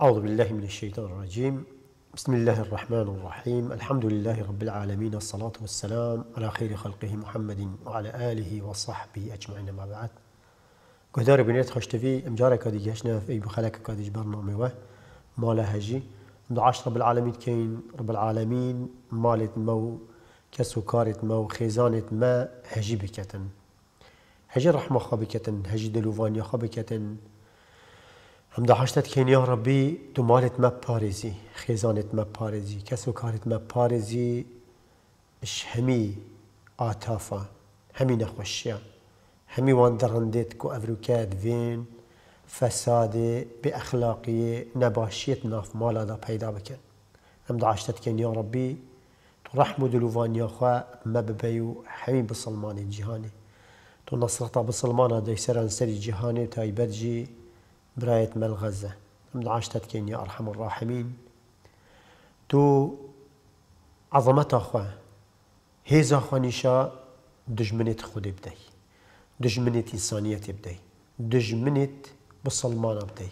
أعوذ بالله من الشيطان الرجيم بسم الله الرحمن الرحيم الحمد لله رب العالمين الصلاة والسلام على خير خلقه محمد وعلى آله وصحبه أجمعين ما بعد قدار بنيت خوش تفي امجارة كاديك هشنا في أي بخلاك كاديك جبرنا ميوه مالا هجي دعاش رب العالمين كين رب العالمين مالت مو كسوكارت مو خيزانة ما هجي بكتن هجي رحمة خبكتن هجي دلوفانيا خبكتن هم داشتت کنیا ربی تو مالت ما پارزی خیزانت ما پارزی کسو کارت ما پارزی اش همی آتافا همی نخوشیا همی وان درندت کو افروکاد وین فساد با اخلاقی نباشیت ناف مالا دا پیدا بکن هم داشتت کنیا ربی تو رحم و دلوان یا خواه ببیو همی بسلمان جهانی تو نصرتا بسلمان دا سران سری جهانی تایبت جی براية مال غزة من عاشتت كين يا أرحم الراحمين تو عظمت أخوة هيز أخوة نشاء دجمنت خود بدي دجمنت إنسانية بدي دجمنت مسلمان بدي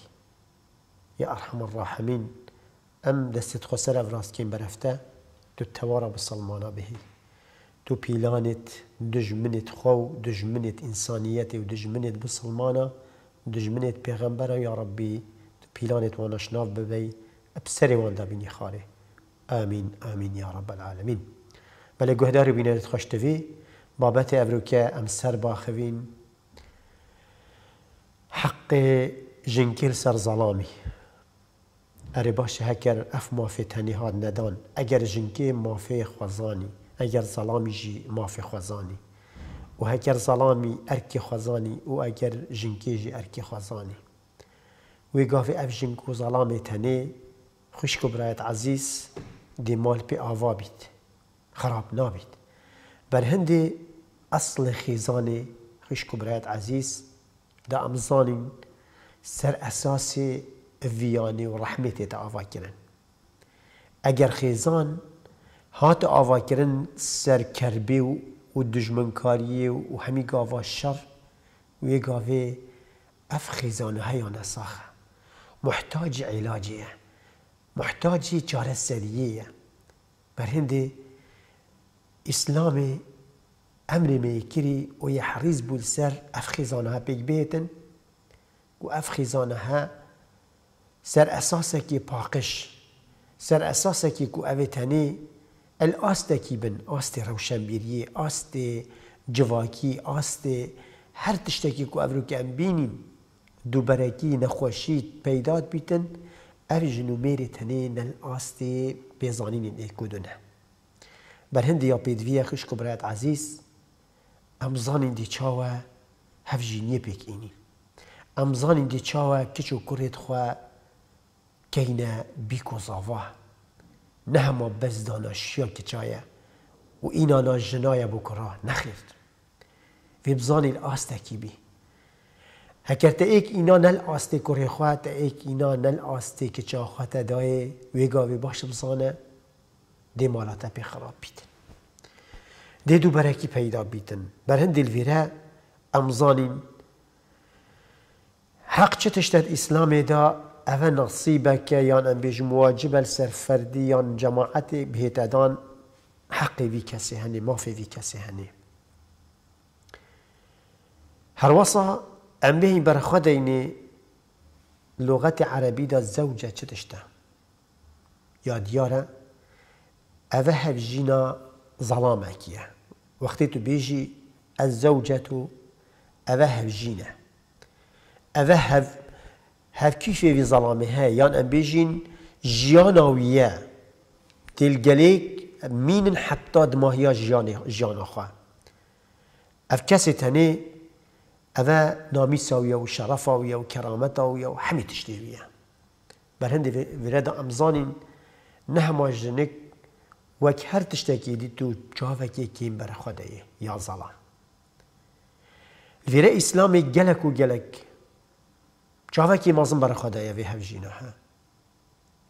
يا أرحم الراحمين أم دست خسر أفراس كين برفتا تو توارا مسلمان به تو بيلانت دجمنت خو دجمنت إنسانية ودجمنت مسلمانه دشمنت پیغمبران یا پیلانت و نشناف ببی ابسری وان دبینی خاله آمین آمین یا رب العالمین بله گهدار بینه خۆشتەوی خوشتوی بابت ئەم امسر باخوین حق جنکیل سر ظلامی اری باشه هکر اف مافه تنیهاد ندان اگر جنکی مافه خوازانی اگر ظلامی جی مافی خوزانی و هەکەر زەڵامی ئەرکی خەزانی و ئەگەر ژنگێژی ئەرکی خەزانی وی گاافی ئەف ژنگ و زەڵامی تەنێ خوشک و برایەت عزیز دیمال پێ ئاوا بیت خراپ نابیت بەرهندێ ئەسڵی خێزانێ خوشک و برایەت عزیز دا ئەمزانین سەر ئەساسی ڤیانێ و ڕەحمێتێتە ئاواکردن ئەگەر خێزان هاتە ئاواکردن سەرکەربێ و و دجمنکاری و همی گاوا شر و یه گاوه اف خیزانه های نساخه محتاج علاجیه محتاج چاره سریه بر هنده اسلام امر میکری و یه حریز بود سر اف خیزانه ها پیگ بیتن و اف خیزانه ها سر اساسه که پاقش سر اساسه که که اوه کی بن آست روشنبیری آست جواکی ئاستێ کو افرو که که دوباره کی نخواشید پیدا بیتن ئەوی ژنومێری تەنێ نەل ئاستێ بێزانینین بر بەرهندی یا پێدویە خوش و برات عزیز ئەم زانین دی چاوە پیک اینی. ئەم زانین دی چاوە کچ و خوا بیکو نه ما بزدانا شیا که چایه و اینا نا جنای بکرا نخیرد وی بزانید آسته کی بی هکر تا ایک اینا نل آسته کره خواه تا ایک اینا نل آسته که چا خواه تا دایه ویگا وی باش بزانه دی تا پی خراب بیتن دی دو برکی پیدا بیتن بر هند ویره امزانین حق چه تشتد اسلام دا اوه ئەە که یان ئەمبێژم واجبە سر فردی یان جماعت وی کسی هنی جەماعەتی بهێتەدان حەقیوی کەسی هەنێ مافێوی کەسی هەنێ. هەروەسا ئەمبێی بەرەخوا دەینێ لغەتی عەربیدا زەوجە چ تشتە. یا هف جینا ظلامه کیه وقتی تو بیجی بێژی ئە زەوجەت و ئەە هەڤژینە. ئەە هەڤ هر کی هەفکیشێوی زەڵامی ها یان ئەم بێژین ژیانناویە تێلگەلێک مین حتا دماهیا ژیانەخوا اف کەسێ تەنێ اوا نامی ساویە و شرف شەرەفاویە و کرامت ویە و هەمی تشتێویە بەرهندی وێرەدا ئەمزانین نە هەما ژنێک وەک هەر تشتێکی دیت و چاوەکێکیم بەرەخۆدەیە یا ظلام Vire İslamê gelek û gelek چاوکی مازم برا خدا يا في هفجینا ها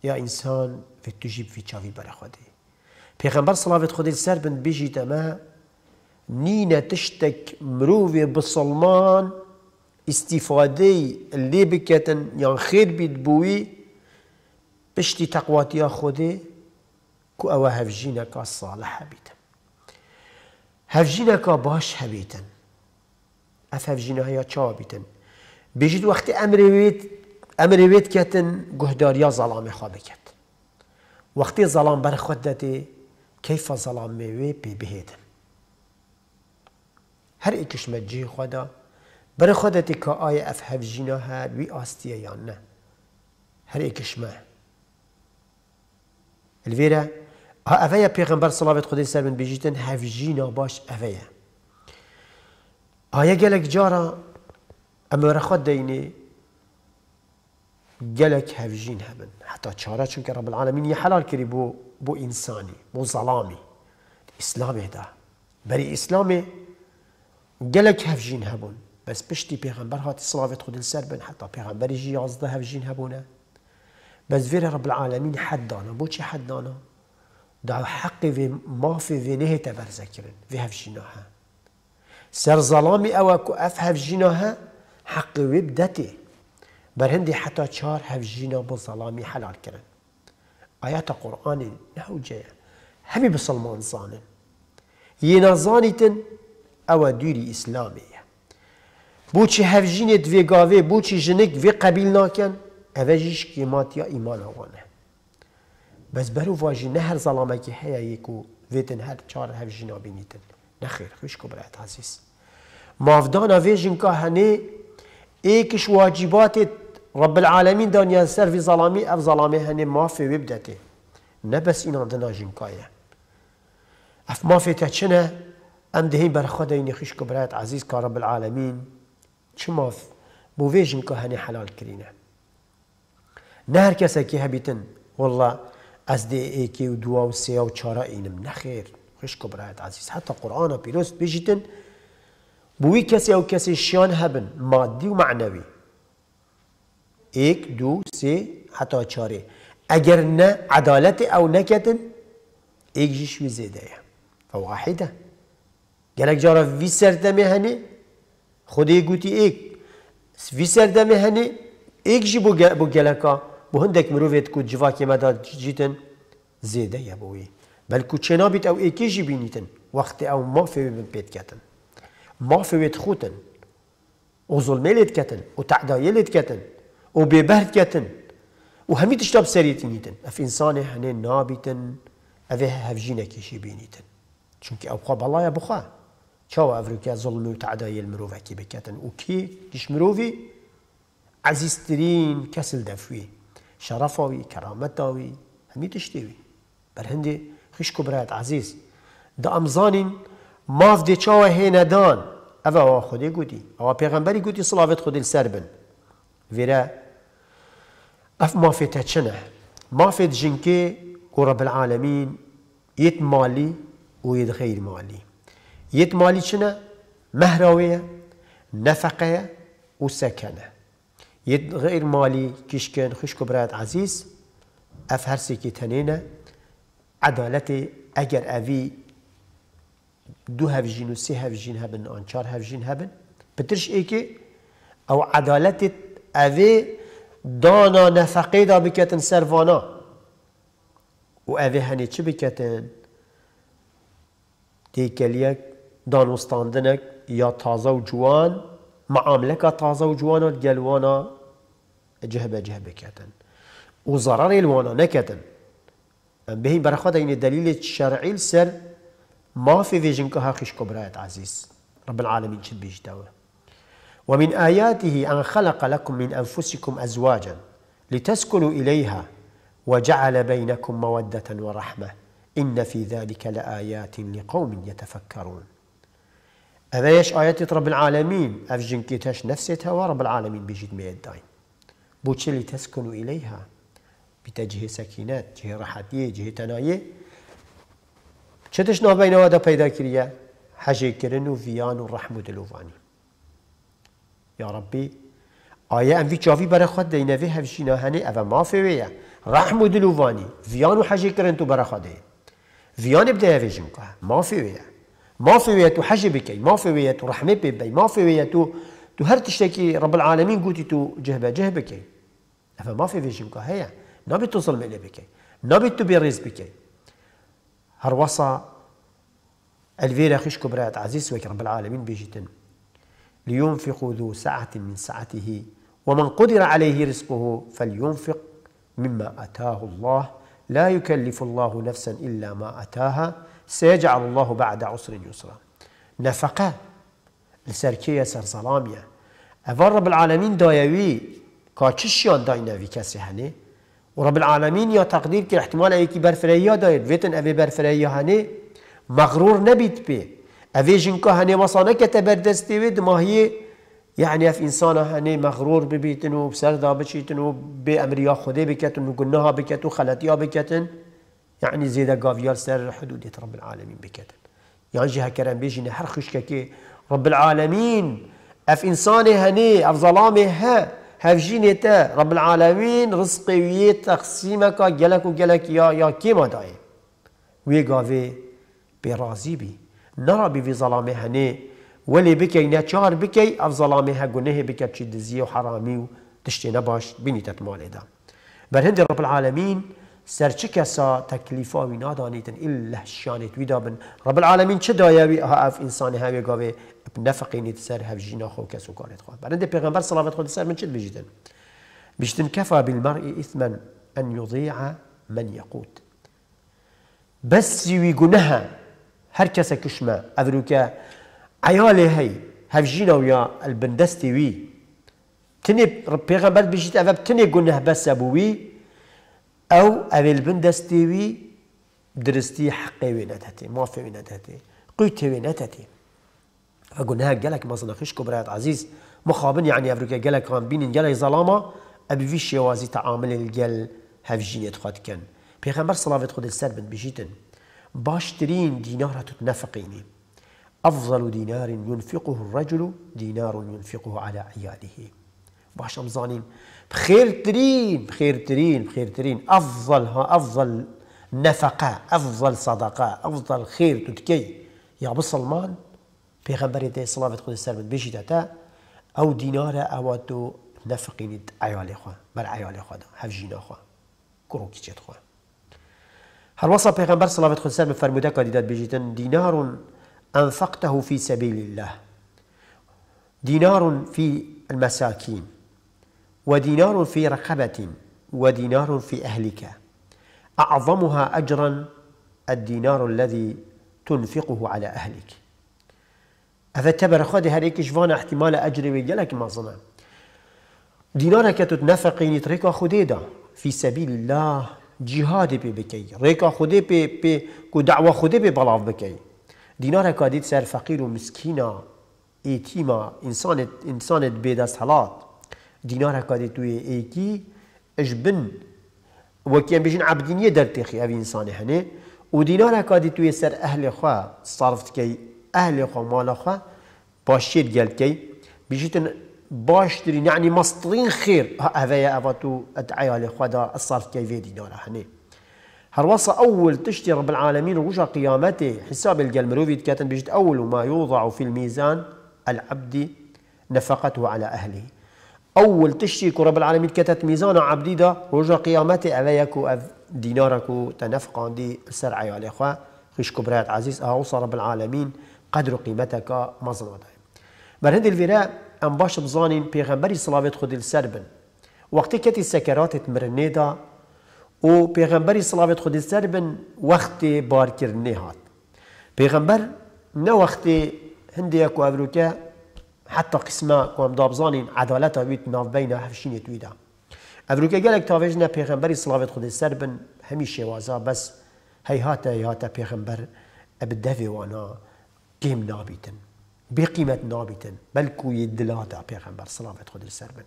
يا انسان في تجيب في چاوی برا خدا پیغمبر صلاوت خودی سر بن بيجي اما نینه تشتك مروی بسلمان استفاده اللي بكتن يان خير بید بوي پشتی تقواتي خودی که او هفجینا که صالح بیتن بيت که باش هبیتن اف هفجینا ها یا چا بیجید وقتی امروید امروید کتن گهداریا ظلام خواه بکت وقتی ظلام بر كيف ظلام ميوي بي بهيدن هر ایکش مجي خدا بر كاي اف هفجینا هد وی آستیه یا نه هر ایکش ما الفيرا ها اوه پیغمبر صلوات خدي سر من بیجیتن هفجینا باش افايا ايا جالك جاره هفجین خۆ حتی چاره چون که رب العالمین یه حلال کری بو بو انسانی بو ظلامی زەڵامی دا بری ئیسلامێ گەلک هفجین هەبوون بس پشتی پیغمبر هاتی سڵاوێت خودن سەر بن حتا بس ویر رب العالمین حد دانا بو چی حد دانا دا حەقی وێ مافی وێ نهێتە بەرزەکردن وێ هەڤژینە هە سەر زەڵامی ئەوە کو اف هەڤژینە هە حق وی بدته حتى شار هفجينا چار هفجینا با ظلامی حلال كرن آيات قرآن نهو جاية همي بسلمان زانن ينا زانيتن او ديري اسلامي بوچی هفجین دویگاوه بوچی جنک وی قبیل قبيلنا كان قیمات كيماتيا ايمان آوانه بس برو واجي نهر هر هيا يكو هیا هر چار هفجینا بينيتن نخير خوش كبرات عزيز مافدانا وی كهاني ايكش واجبات رب العالمين دانيا سر في ظلامي اف ظلامي هني ما في وبدته نبس إنا عندنا جنكايا اف ما في تشنا ام دهين بر خدا خش كبرات عزيز كرب العالمين شماف بو في جنكا هني حلال كرينا نهر كسكي هبيتن والله از دي ايكي ودوا وسيا وشارا اينم نخير خش كبرات عزيز حتى قرانا بيروس بيجيتن بوي كسي او كسي شيان هبن مادي ومعنوي ايك دو سي حتى شاري اگر نه او نکتن إيك جيش في زیده فواحده گلک جارا في سردة مهني خودي گوتی ايك في سردة مهني ايك جي بو گلکا بو هندک كو جواكي جواکی مدار زيده يا بوي بل كو چنابیت او ايكي جي بينيتن وقت او ما في بيت كاتن معفوية خوتن وظلمالة كتن وتعدايلة كتن وبيبهت كتن وهمي تشتاب نيتن اف انسان هني نابتن اف هفجينه كيشي بينيتن چونك او خواب الله يا بخوا چاو افريكا ظلم و تعدايل كي بكتن وكي ديش مروفي عزيزترين كسل دفوي شرفاوي كرامتاوي همي تشتوي برهندي خشكو برايت عزيز دا امزانين ماف دي چاوه هنا دان او او خوده گوتی او پیغمبری گوتی صلاوت خودي سر بن اف ما في چنه ما في و رب العالمين يت مالي ويت غير مالي يت مالي شنو مهروية نفقة وسكنة يت غير مالي كشكن خوش كبرات عزيز أف هرسي كي تنينة عدالتي أجر ابي دو جين و هف جين هبن آن چار جين هبن بترش ايكي او عدالت اوه دانا نفقه دا بكتن سروانا و اوه هنه چه بكتن كليك دانوستاندنك يا تازه و جوان معاملك تازه و جوانا الجلوانا جهبه جهبه كتن و ضرر الوانا نكتن ام بهين برخواد این دلیل شرعی سر ما في ذي جنكها خش كبرات عزيز رب العالمين شبي جداوه ومن آياته أن خلق لكم من أنفسكم أزواجا لتسكنوا إليها وجعل بينكم مودة ورحمة إن في ذلك لآيات لقوم يتفكرون يش آيات رب العالمين أفجن كيتاش نفسيتها ورب العالمين بيجيد ميداين بوتش لتسكنوا إليها بتجهي سكينات جهي رحاتية جهي تنايه نو چتش نابینەوە دە پەیدا کریە حەژێکردن و ڤیان و ڕەحم و ربی آیا ام وی چاوی بر خود بەرەخوات دەینەوێ هەفشینە هەنێ ئەvە مافێوەیە رحم و دلوڤانی ڤیان و کرن تو بر خود ویان بده بەرەخوادێ ڤیانێ بدەێژم بکە مافێوەیە مافێوێت و حەژێ بکەی مافێوێت و ڕەحمێ پێ بی مافێوێت و تو تو هر هەر رب العالمین گوتی تو جهبەجه بکەی ئەفە مافێ وێژم بکە هەیە نابێت تو سڵمێ لێ بکی نابێت تو بێ ڕێز بکەی هروصا الفيرا خش كبرات عزيز ويك رب العالمين بيجتن لينفق ذو سعة من سعته ومن قدر عليه رزقه فلينفق مما أتاه الله لا يكلف الله نفسا إلا ما أتاها سيجعل الله بعد عسر يسرا نفقة لسركية سرسلامية أفر رب العالمين دايوي كاتشيان داينا في كاسي هني ورب العالمين يا تقدير كي احتمال ایکی برفريا دارید فيتن اوی برفريا هاني مغرور نبيت بي ابي جنكا هاني وصانا كتبردستي ويد ما هي يعني اف انسان هاني مغرور ببيتن وبسردا بشيتن وبامريا خدي بكتن وقلناها بكتن وخلتيا بكتن يعني زيدا قافيال سر حدود رب العالمين بكتن يعني جهة كرم بيجي نحر خشككي رب العالمين اف انسان هاني اف ظلامي ها هفجيني تا رب العالمين رزقي ويه تقسيمك جلك وجلك يا يا كيما داي ويقافي برازي بي نرى بي في ظلامي هني ولي بكي نتشار بكي اف ظلامي ها قنه بكي بشي دزيه وحرامي وتشتينا باش بيني تتمالي دا بل هند رب العالمين سرچ کسا تکلیف آوی نادانیتن الا شانت وی دابن رب العالمین چه دایوی ها اف انسان هاوی گاوی نفقی نفقینیت سر هف جینا خو کسو کارت خواه برنده پیغمبر صلافت خود سر من چه بجیدن بجیدن کفا بالمرء اثمن أن یضیع من یقود بس یوی يقولها هر کسا كسا كشما أذلوكا عيالي هي هفجينا ويا البندستی وی تني پیغمبر بجید أفاب تني قلناه بس ابو وی أو أبي بن دەستێوی درستي حقي وێ نەتەتی مافی وێ نەتەتی فقلنا هاك نەتەتی فقلناها قالك مصنخيش كبرات عزيز مخابن يعني أفريقيا قالك هم بينين قالك ظلامة أبي في وازي تعامل الجل هفجينية خد كان بيغمبر صلاة خد السر بن بجيتن باشترين دينار تتنفقيني أفضل دينار ينفقه الرجل دينار ينفقه على عياله بخير ترين بخير ترين بخير ترين افضل افضل نفقه افضل صدقه افضل خير تدكي يا في خبر دې صلاه تقول السلام بيجي تاتا او دينار او تو نفقين عيال خو بر عیال خو هف جینا خو کرو کی چت هل وصل وصا پیغمبر صلوات خدای سلام فرموده کاندیدات بجیتن دينار انفقته في سبيل الله دينار في المساكين ودينار في رقبة ودينار في أهلك أعظمها أجرا الدينار الذي تنفقه على أهلك هذا تبر خودي هريك فانا احتمال أجري ويجلك ما صنع دينارك تتنفقين تريك خديدا في سبيل الله جهاد بي بكي ريكا خدي بي بي كو دعوة خدي بي بلاف بكي دينارك ديت سر فقير ومسكينة ايتيما انسانت انسانت بيدس حالات دينار هكا دي توي اش بن وكي بيجن عبدينية دار تيخي اوي انسان هنا ودينار هكا دي توي سر اهل خوا صرفت كي اهل خوا مال خوا باشير قال كي بيجيتن باشترين يعني مصطرين خير هذايا افاتو ادعي على خوا دا الصرف كي في دينار هني هروصة أول تشتي رب العالمين رجع قيامته حساب مروفي كاتن بيجت أول ما يوضع في الميزان العبد نفقته على أهله أول تشتيك رب العالمين كتت ميزانا عبدي دا رجع قيامتي عليك أف دينارك تنفقا دي السرعة يا الأخوة خيش كبرات عزيز أوصى رب العالمين قدر قيمتك مظلمة هند الفراء أم باش بزانين بيغمبري صلاة خد السربن وقت کتی السكرات تمرنه دا و بيغمبري صلاة خد السربن وقت بار کرنه بيغمبر پیغمبر وقت هندی حتى قسمه کوم دابزانین عدالتا ويت ناف بينا تویدا افروکه گلک تاویج نه پیغمبری صلوات خود سر بن همی شوازا بس هیهات هیهات پیغمبر ابدفی وانا قیم نابیتن بی قیمت نابیتن بلکو یدلا دا پیغمبر صلوات خود سر بن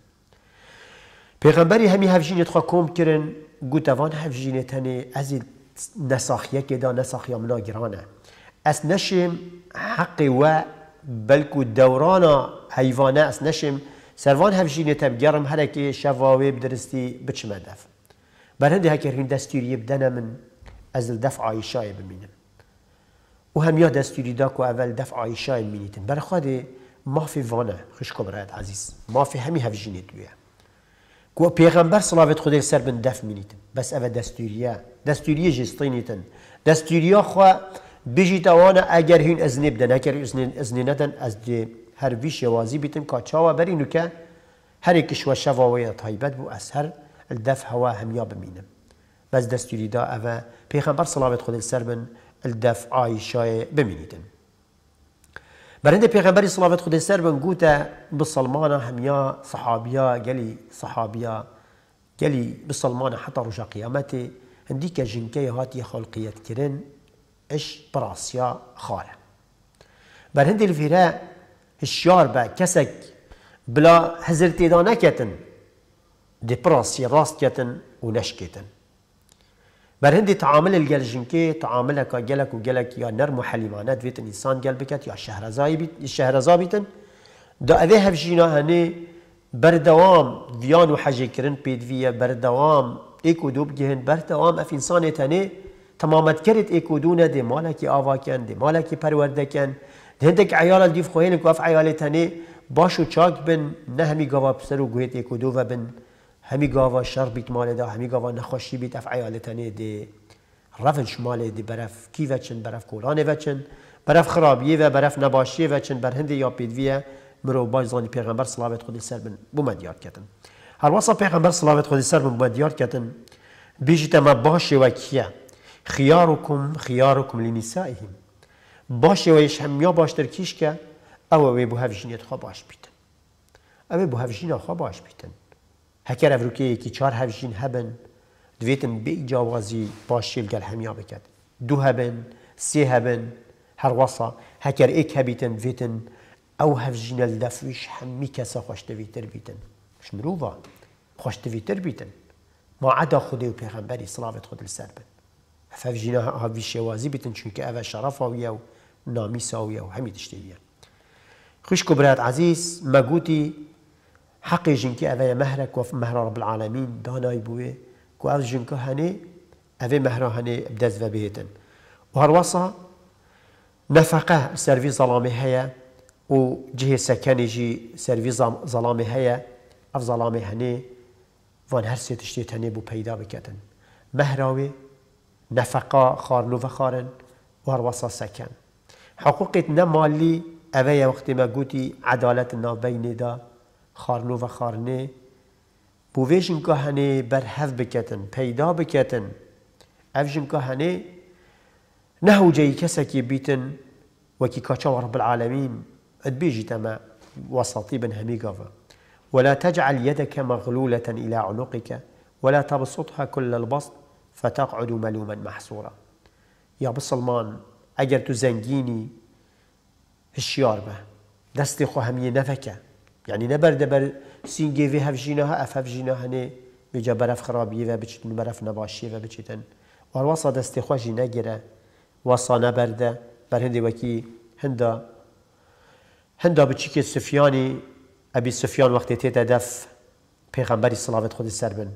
پیغمبری همي هفشین خو كوم كرن گوتوان هفشین تنه از نساخیه که دا نساخیه منا گرانه اس نشیم حقي و بلکو دورانا حیوانه اس نشم سروان هف جینه تب گرم هرکی شفاوی بدرستی بچم دف بر هکی هین دستوری بدنه من از دفع آیشای بمینم و هم یا دستوری دا که اول دفع آیشای مینیتن بر ما فی وانه خشکو برایت عزیز ما فی همی هف جینه دویه کو پیغمبر صلوات خدای سر بن دف مینیتن بس اول دستوریه دستوریه جستینیتن دستوریا خواه بیجی توانا اگر هین ازنی بدن اگر ازنی ندن از هر وی شوازی بیتن که چاوا بری نو که هر کشوا طایبت بو از هر الدف هوا هم یا بمینم بس دستوری دا اوه پیغمبر صلابت خود السر بن الدف عایشای بمینیدن برند پیغمبری صلابت خود سر بن گوتا بسلمان هم یا صحابیا گلی صحابیا گلی بسلمان حتی رجا قیامته هندی که جنکی هاتی خلقیت کرن اش براسيا خايا بر هندي الفيرا هشيار با كسك بلا هزر تيدانا كتن دي براسيا راست كتن ونش كتن بر هندي تعامل الجلجنكي اكا جلك جلك يا نرم وحليمانات فيت الانسان جل بكت يا شهرزاي بيت بيتن دا اذي هفجينا هني بردوام ديان حجي كرن بيد بردوام ايكو دوب جهن بردوام اف انسان تاني تمامت کرد دونه دی مالکی آوا کن دی مالکی کی پرورده کن دی هندک عیال دیف خوینک عیال تنی باش و چاک بن نه همی گاوا پسر و گویت اکودو و بن همی گاوا شر بیت مال دا همی گاوا نخوشی بیت اف عیال تنی دی رفن شمال دی برف کی وچن برف کولانه وچن برف خرابیه و برف نباشیه وچن بر هندی یا پیدویه مرو باش زانی پیغمبر صلوات خودی سر بن یاد کتن هر وصف پیغمبر صلوات خودی سر بن یاد کتن بیجی تما باشی و کیه خياركم خياركم لنسائهم باشه ويش هميا باشتر كيش كه او اوه بو هفجينيت خواه باش بيتن اوه بو هفجينا خواه باش بيتن هكر افروكي يكي چار هفجين هبن دویتن بی جوازی باشیل گل همیا بکد دو هبن سی هبن هر وصا هکر ایک هبیتن دویتن او هفجین الدفویش همی کسا خوشتویتر بیتن شمروفا خوشتویتر بیتن ما عدا خودی و پیغمبری صلاوت خود لسر بن فف جینا هاوی شوازی بیتن چونکه اف شرف هاویه و نامی ساویه و همی تشتیه خوش برات عزیز مگوتی حقی جنکی اوه مهرک و مهر رب العالمین دانای بوه که از جنکو هنه اوه مهر هنه بدز و بهتن و هر وصا نفقه سروی ظلامه هیا و جه سکنه جی سروی ظلامه هیا اف ظلامه هنه وان هر سه تشتیت هنه بو پیدا بکتن مهراوه نفقا نوفا خارن واروسا سكن حقوق نمالي اوه وقت ما گوتی عدالت بين دا خار نوفا خارنه بوویشن که هنه برحف بکتن پیدا بکتن اوشن که هنه نهو جایی کسکی بیتن وكي كاتشو رب العالمين ادبيجي تما وسطي بن گاو ولا تجعل يدك مغلولة إلى عنقك ولا تبسطها كل البسط فتقعد ملوما محصورا يا بسلمان اجر تزنجيني زنگینی هشیار دستي خو همیه نفکه يعني نبرد بر سينجي في هفجینا جيناها اف جيناها هنه بجا برف خرابي و بچیتن برف نباشي و بچیتن دستي دست نجرة نگیره واسا نبرده بر هندي وكي هندا هندا بچی سفياني أبي سفيان وقت تيتا دف پیغمبری صلاة خود السربن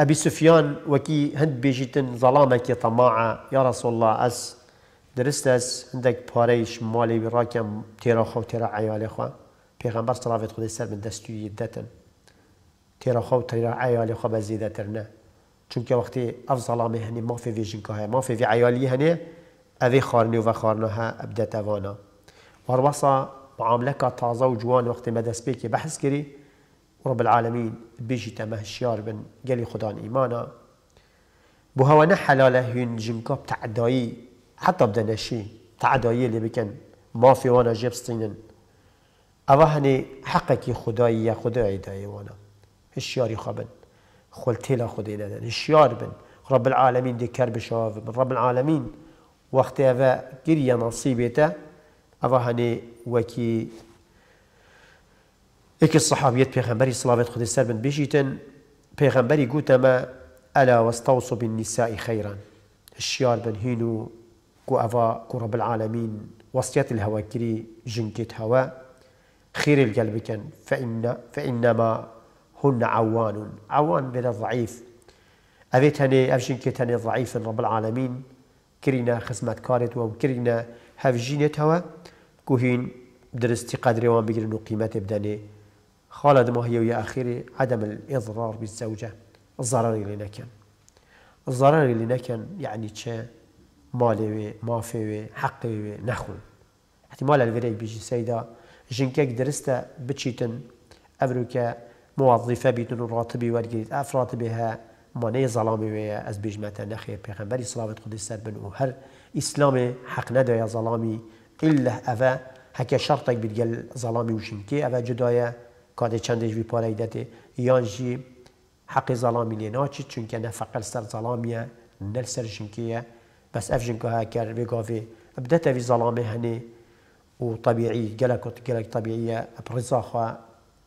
أبي سفيان وكي هند بيجيتن ظلامك طماعة يا رسول الله أس درست أس عندك باريش مالي براكم تيرا خو تيرا عيالي خو پیغمبر صلوات خود سر من دستو يدتن تيرا خو تيرا عیالی خو بزيدة ترنا چونك وقت اف ظلامه هني ما في ویژن که ما في في عيالي هني اوی خارني وخارنا ها أبدا اوانا واروصا معامله تازا وجوان وقت مدس بيكي بحث كري ورب العالمين بيجي تمه الشيار بن قالي خدان إيمانا بو هوا نحلاله هين جنكاب بتعدائي حتى بدنا شي تعدائي اللي بكن ما في وانا جبستينن أو هني حقك خداي يا خداي داي وانا الشيار يخبن خلتيلا خدينا الشيار بن رب العالمين دي كرب شواف رب العالمين وقت هذا كريا نصيبته أو هني وكي یەکی سەحابیت پێغەمبەری سڵاوێت خودی سەر بن بژیتن پێغەمبەری گوتەمە ألا وەستەوسۆ بالنساء خيرا الشيار هشیار بن هينو كو أفا كو رب العالمين وصيات الهواكري جنكيت هوا خير القلب كان فإن فإنما هن عوان عوان بلا ضعيف أبي تاني أبشن كتاني ضعيف رب العالمين كرينا خزمة كارت وكرينا هوا كوهين درستي قدري وان بقرنو قيمة بداني خالد ما هي ويا أخيري عدم الإضرار بالزوجة الضرر اللي نكن الضرر اللي نكن يعني تشا مالي ما في حقي نخون احتمال الفريق بيجي سيدة جنكك درستا بتشيتن أمريكا موظفة بيتن راتبي ورقيت أف بها مانع ظلامي ويا أز بيجمتا نخير بيغمبري صلاة قدس سر بن أوهر إسلام حق ندى يا ظلامي إلا أفا هكا شرطك بتقل ظلامي وشنكي أفا جدايا کاده چندش وی پاره ایدته یان جی حق ظلامی لینا چی چون که نفقل سر ظلامیه نل سر جنکیه بس اف جنکو ها کر وی گاوی بدت وی ظلامه هنی و طبيعي جلك جلك طبيعية برزاخة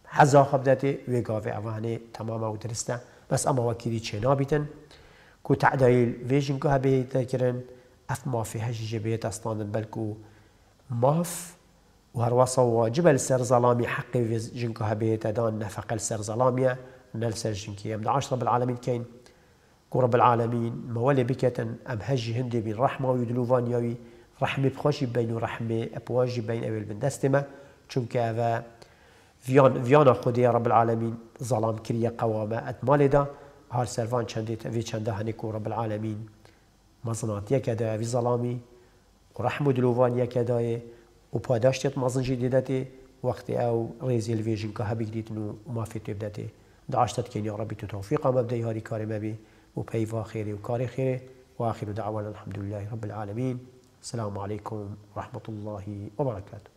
حزاخة بدأتي ويقافي أفاني تماما ودرستا بس أما وكيري تشينابتن كو تعديل فيجن كو هبي تذكرن أف ما في هجي جبهة أصلاً بل كو ماف وهروسا واجب لسر ظلامي حقي في جنكو هبيت دان نفقة لسر ظلامي نلسر جنكي أم عاش رب العالمين كين كو رب العالمين مولي بكتن أم هجي هندي بين رحمة ويدلوفان يوي رحمة بخوشي بين ورحمة أبواجي بين أول بن دستما چونك أفا فيان فيانا خدي رب العالمين ظلام كريا قوامة أتمالي دا هار سرفان چندت أفي چنده هنكو رب العالمين مزنات يكدا في ظلامي ورحمة دلوفان يكدايه و پاداشتی مازنجی دیدتی وقتی او ریزی الویژن که هبی دیدن نو مافی تو بدتی دعاشتت کن یا بی تو توفیق مبدی هاری کار مبی و پیوا خیره و کار خیره و آخر دعوان الحمدلله رب العالمین السلام عليكم ورحمة الله وبركاته